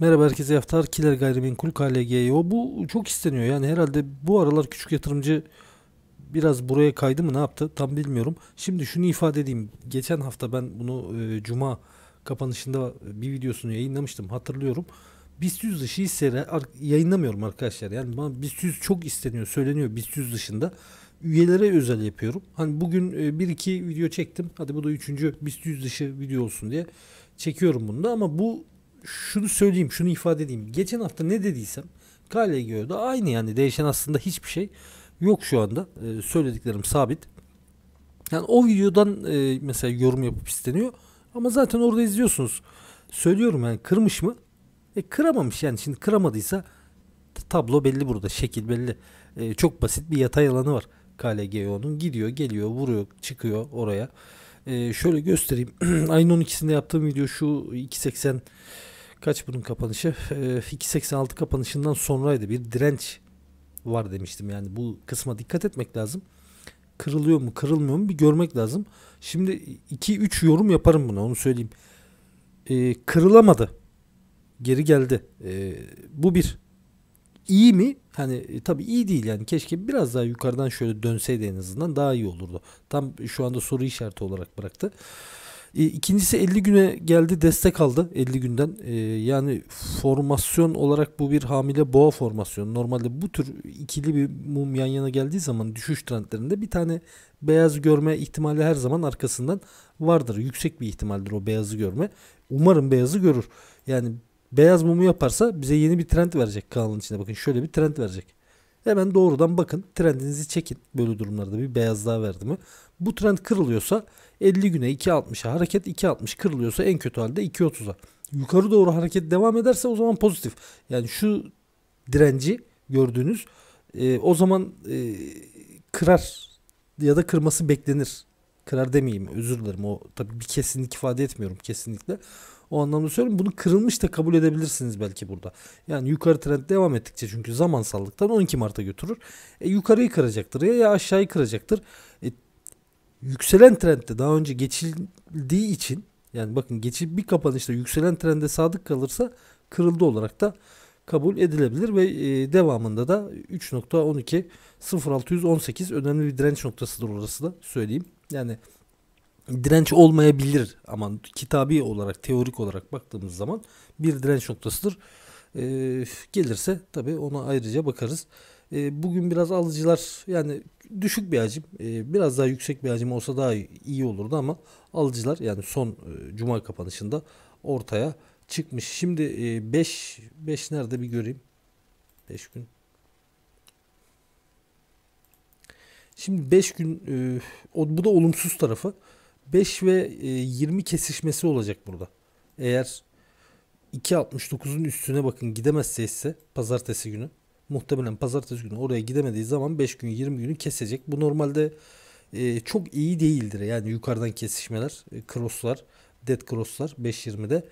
Merhaba herkese Yaftar Kiler Gayrimenkul KLGYO. Bu çok isteniyor yani herhalde bu aralar küçük yatırımcı biraz buraya kaydı mı ne yaptı tam bilmiyorum. Şimdi şunu ifade edeyim. Geçen hafta ben bunu e, cuma kapanışında bir videosunu yayınlamıştım hatırlıyorum. BIST 100 dışı hisseleri yayınlamıyorum arkadaşlar. Yani bana BIST 100 çok isteniyor söyleniyor BIST 100 dışında. Üyelere özel yapıyorum. Hani bugün e, bir iki video çektim. Hadi bu da üçüncü BIST 100 dışı video olsun diye çekiyorum bunu da ama bu şunu söyleyeyim, şunu ifade edeyim. Geçen hafta ne dediysem Kale göre aynı yani değişen aslında hiçbir şey yok şu anda. E, söylediklerim sabit. Yani o videodan e, mesela yorum yapıp isteniyor. Ama zaten orada izliyorsunuz. Söylüyorum yani kırmış mı? E kıramamış yani şimdi kıramadıysa tablo belli burada. Şekil belli. E, çok basit bir yatay alanı var. KLGO'nun gidiyor geliyor vuruyor çıkıyor oraya. E, şöyle göstereyim. Aynı 12'sinde yaptığım video şu 280 kaç bunun kapanışı? E, ee, 2.86 kapanışından sonraydı. Bir direnç var demiştim. Yani bu kısma dikkat etmek lazım. Kırılıyor mu kırılmıyor mu bir görmek lazım. Şimdi 2-3 yorum yaparım buna onu söyleyeyim. E, kırılamadı. Geri geldi. E, bu bir. İyi mi? Hani e, tabii iyi değil yani. Keşke biraz daha yukarıdan şöyle dönseydi en azından daha iyi olurdu. Tam şu anda soru işareti olarak bıraktı. E, ikincisi 50 güne geldi destek aldı 50 günden. E, yani formasyon olarak bu bir hamile boğa formasyonu. Normalde bu tür ikili bir mum yan yana geldiği zaman düşüş trendlerinde bir tane beyaz görme ihtimali her zaman arkasından vardır. Yüksek bir ihtimaldir o beyazı görme. Umarım beyazı görür. Yani beyaz mumu yaparsa bize yeni bir trend verecek kanalın içinde. Bakın şöyle bir trend verecek. Hemen doğrudan bakın trendinizi çekin. Böyle durumlarda bir beyazlığa verdi mi? Bu trend kırılıyorsa 50 güne 2.60'a hareket 2.60 kırılıyorsa en kötü halde 2.30'a. Yukarı doğru hareket devam ederse o zaman pozitif. Yani şu direnci gördüğünüz e, o zaman e, kırar ya da kırması beklenir. Kırar demeyeyim özür dilerim o tabii bir kesinlik ifade etmiyorum kesinlikle. O anlamda söylüyorum. Bunu kırılmış da kabul edebilirsiniz belki burada. Yani yukarı trend devam ettikçe çünkü zaman zamansallıktan 12 Mart'a götürür. E, yukarıyı kıracaktır ya, ya aşağıyı kıracaktır. E, yükselen trendde daha önce geçildiği için yani bakın geçip bir kapanışta yükselen trende sadık kalırsa kırıldı olarak da kabul edilebilir ve e, devamında da 3.12 0618 önemli bir direnç noktasıdır orası da söyleyeyim. Yani direnç olmayabilir ama kitabi olarak teorik olarak baktığımız zaman bir direnç noktasıdır. E, gelirse tabi ona ayrıca bakarız. E, bugün biraz alıcılar yani düşük bir hacim e, biraz daha yüksek bir hacim olsa daha iyi olurdu ama alıcılar yani son e, cuma kapanışında ortaya çıkmış. Şimdi 5 e, 5 nerede bir göreyim. 5 gün. Şimdi 5 gün e, o, bu da olumsuz tarafı. 5 ve 20 e, kesişmesi olacak burada. Eğer 2.69'un üstüne bakın gidemezse ise pazartesi günü muhtemelen pazartesi günü oraya gidemediği zaman 5 gün 20 günü kesecek. Bu normalde e, çok iyi değildir. Yani yukarıdan kesişmeler, e, crosslar, dead crosslar 5.20'de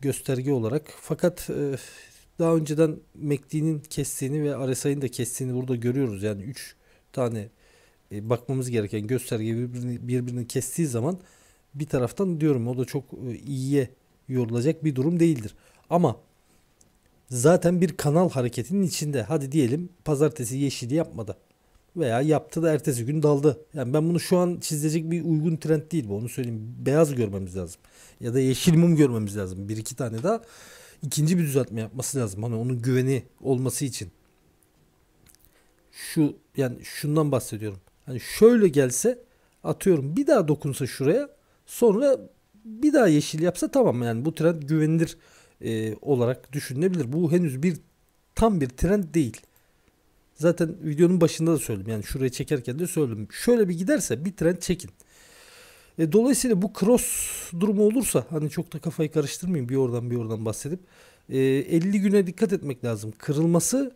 gösterge olarak. Fakat e, daha önceden MACD'nin kestiğini ve RSI'nin de kestiğini burada görüyoruz. Yani 3 tane e, bakmamız gereken gösterge birbirini, birbirini kestiği zaman bir taraftan diyorum o da çok e, iyiye yorulacak bir durum değildir. Ama zaten bir kanal hareketinin içinde. Hadi diyelim pazartesi yeşili yapmadı. Veya yaptı da ertesi gün daldı. Yani ben bunu şu an çizecek bir uygun trend değil bu. Onu söyleyeyim. Beyaz görmemiz lazım. Ya da yeşil mum görmemiz lazım. Bir iki tane daha ikinci bir düzeltme yapması lazım. Hani onun güveni olması için. Şu yani şundan bahsediyorum. Hani şöyle gelse atıyorum bir daha dokunsa şuraya sonra bir daha yeşil yapsa tamam yani bu trend güvenilir e, olarak düşünülebilir. Bu henüz bir tam bir trend değil. Zaten videonun başında da söyledim. Yani şuraya çekerken de söyledim. Şöyle bir giderse bir trend çekin. E, dolayısıyla bu cross durumu olursa hani çok da kafayı karıştırmayayım bir oradan bir oradan bahsedip e, 50 güne dikkat etmek lazım. Kırılması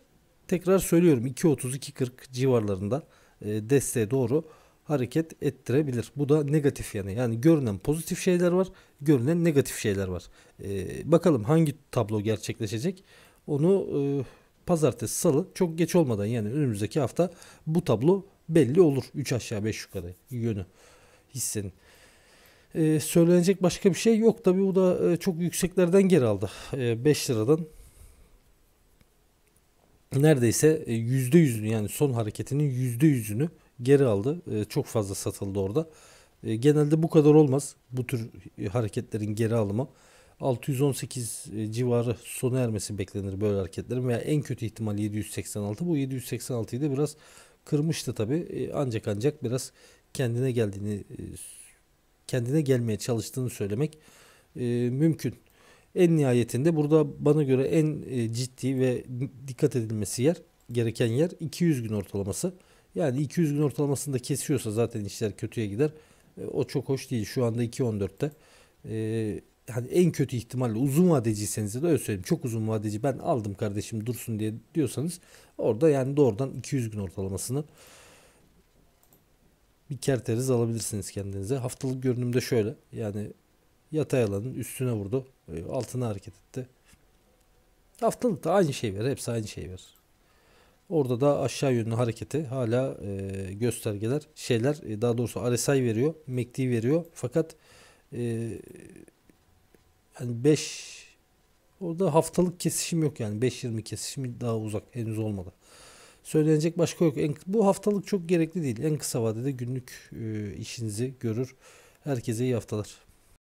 tekrar söylüyorum 2.30 2.40 civarlarında. E, desteğe doğru hareket ettirebilir. Bu da negatif yanı. Yani görünen pozitif şeyler var, görünen negatif şeyler var. E, bakalım hangi tablo gerçekleşecek? Onu e, pazartesi, salı çok geç olmadan yani önümüzdeki hafta bu tablo belli olur. 3 aşağı 5 yukarı yönü hissenin. Ee, söylenecek başka bir şey yok. Tabi bu da e, çok yükseklerden geri aldı. E, 5 liradan neredeyse e, yüzde yüzünü yani son hareketinin yüzde yüzünü geri aldı. E, çok fazla satıldı orada. E, genelde bu kadar olmaz bu tür hareketlerin geri alımı. 618 civarı sona ermesi beklenir böyle hareketlerin veya en kötü ihtimal 786. Bu 786'yı da biraz kırmıştı tabi ancak ancak biraz kendine geldiğini kendine gelmeye çalıştığını söylemek mümkün. En nihayetinde burada bana göre en e, ciddi ve dikkat edilmesi yer gereken yer 200 gün ortalaması. Yani 200 gün ortalamasında kesiyorsa zaten işler kötüye gider. E, o çok hoş değil. Şu anda 2.14'te. yani e, en kötü ihtimalle uzun vadeciyseniz de öyle söyleyeyim. Çok uzun vadeci ben aldım kardeşim dursun diye diyorsanız orada yani doğrudan 200 gün ortalamasını bir kerteriz alabilirsiniz kendinize. Haftalık görünümde şöyle yani yatay alanın üstüne vurdu altına hareket etti. Haftalık da aynı şey verir. Hepsi aynı şey verir. Orada da aşağı yönlü hareketi hala e, göstergeler şeyler e, daha doğrusu RSI veriyor. MACD e veriyor. Fakat e, yani 5 orada haftalık kesişim yok yani 5-20 kesişimi daha uzak henüz olmadı. Söylenecek başka yok. En, bu haftalık çok gerekli değil. En kısa vadede günlük e, işinizi görür. Herkese iyi haftalar.